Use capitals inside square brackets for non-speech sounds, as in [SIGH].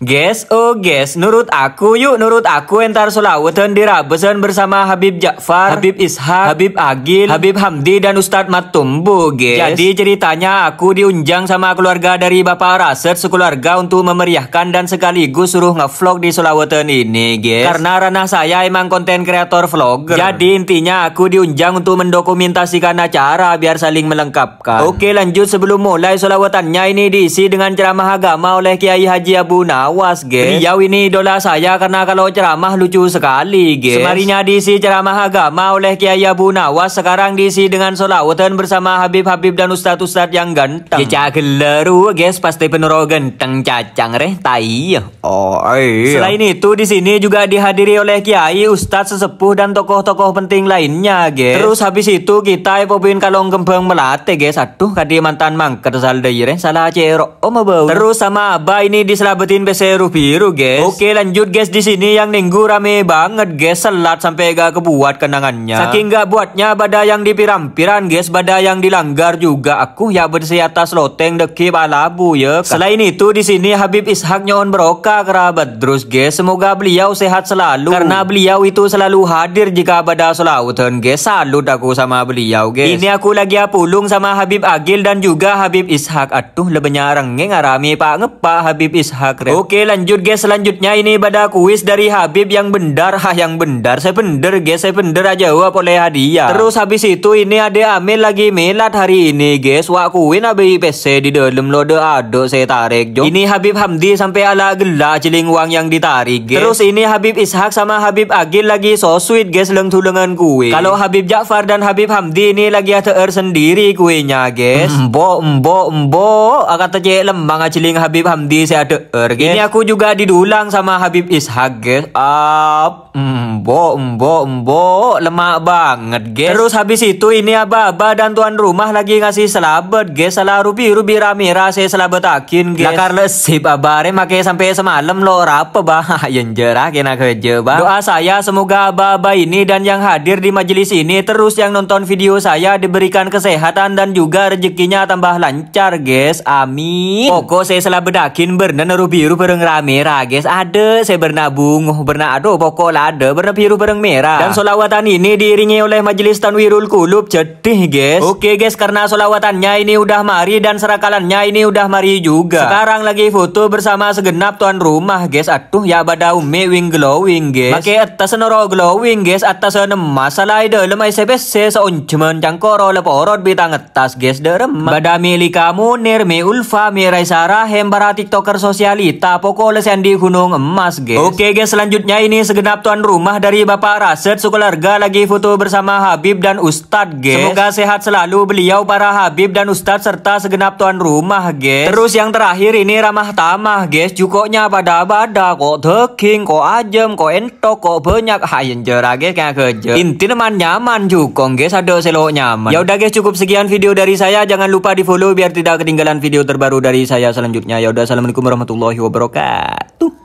Guess oh guess, nurut aku yuk, nurut aku entar sulawetan dirabesan bersama Habib Ja'far, Habib Ishak, Habib Agil, Habib Hamdi dan Ustadz Matumbu, guys. Jadi ceritanya aku diunjang sama keluarga dari Bapak Raset sekeluarga untuk memeriahkan dan sekaligus suruh ngevlog di sulawatan ini, guys. Karena ranah saya emang konten kreator vlogger. Jadi intinya aku diunjang untuk mendokumentasikan acara biar saling melengkapkan. Oke, lanjut sebelum mulai sulawetannya ini diisi dengan ceramah agama oleh Kiai Haji Abu Nawas awas ge. Beliau ini idola saya karena kalau ceramah lucu sekali ge. Semarinya diisi ceramah agama oleh Kiai Abu Nawas sekarang diisi dengan solawatan bersama Habib-Habib dan Ustadz-Ustadz yang ganteng. Ya cakleru, guys pasti penuro ganteng cacang reh tai. Oh iya. Selain itu di sini juga dihadiri oleh Kiai, Ustadz sesepuh dan tokoh-tokoh penting lainnya guys. Terus habis itu kita ipopuin kalong gembeng melate guys. Aduh kadi mantan mangker sal salah cero. Oh mau Terus sama Aba ini diselabetin besok seru biru guys. Oke lanjut guys di sini yang minggu rame banget guys selat sampai gak kebuat kenangannya. Saking gak buatnya badai yang dipiram-piran guys badai yang dilanggar juga aku ya bersih atas loteng deki balabu ya. Selain itu di sini Habib Ishak nyon beroka kerabat terus guys semoga beliau sehat selalu karena beliau itu selalu hadir jika badai Sulawesi guys salut aku sama beliau guys. Ini aku lagi apulung sama Habib Agil dan juga Habib Ishak atuh lebih nyarang ngarami pak ngepak Habib Ishak Oke lanjut guys selanjutnya ini pada kuis dari Habib yang bendar Hah yang bendar Saya bender guys saya bender aja wah boleh hadiah Terus habis itu ini ada Amin lagi milat hari ini guys Wah kuin abi PC di dalam lode aduk saya tarik jo Ini Habib Hamdi sampai ala gela celing uang yang ditarik guys Terus ini Habib Ishak sama Habib Agil lagi so sweet guys leng dengan kue Kalau Habib Ja'far dan Habib Hamdi ini lagi ada ater sendiri kuenya guys Mbo mbo mbo Kata cek lembang ciling Habib Hamdi saya ater guys ini aku juga didulang sama Habib Ishak, guys. mbo mbo, mbo, lemak banget, guys. Terus habis itu ini ababa dan tuan rumah lagi ngasih selabet, guys. Salah rupi rupi ramira saya selabet akin, guys. Lakar lesip abare make sampai semalam lo rapa bah, [LAUGHS] ah, yang jerah kena kerja bah. Doa saya semoga ababa ini dan yang hadir di majelis ini terus yang nonton video saya diberikan kesehatan dan juga rezekinya tambah lancar, guys. Amin. Pokok saya selabet akin bener rupi rupi bareng rame guys ada saya berna bunguh berna aduh pokok ada berna biru bareng merah dan solawatan ini diiringi oleh majelis tanwirul kulub jadi guys oke guys karena solawatannya ini udah mari dan serakalannya ini udah mari juga sekarang lagi foto bersama segenap tuan rumah guys aduh ya umi wing glowing guys pakai atas noro glowing guys atas emas salai dalam ICPC sebes seonjemen cangkoro leporot bitang atas guys derem badami kamu nirmi ulfa mirai raisara hembara tiktoker sosialita kita oleh Sandy gunung emas guys Oke guys selanjutnya ini segenap tuan rumah dari Bapak Raset sekeluarga lagi foto bersama Habib dan Ustadz guys Semoga sehat selalu beliau para Habib dan Ustadz serta segenap tuan rumah guys Terus yang terakhir ini ramah tamah guys Cukoknya pada pada kok teking kok ajem kok entok kok banyak hayen jera guys kayak kerja Inti teman nyaman cukong guys ada selo nyaman Ya udah guys cukup sekian video dari saya Jangan lupa di follow biar tidak ketinggalan video terbaru dari saya selanjutnya Ya udah assalamualaikum warahmatullahi wabarakatuh wabarakatuh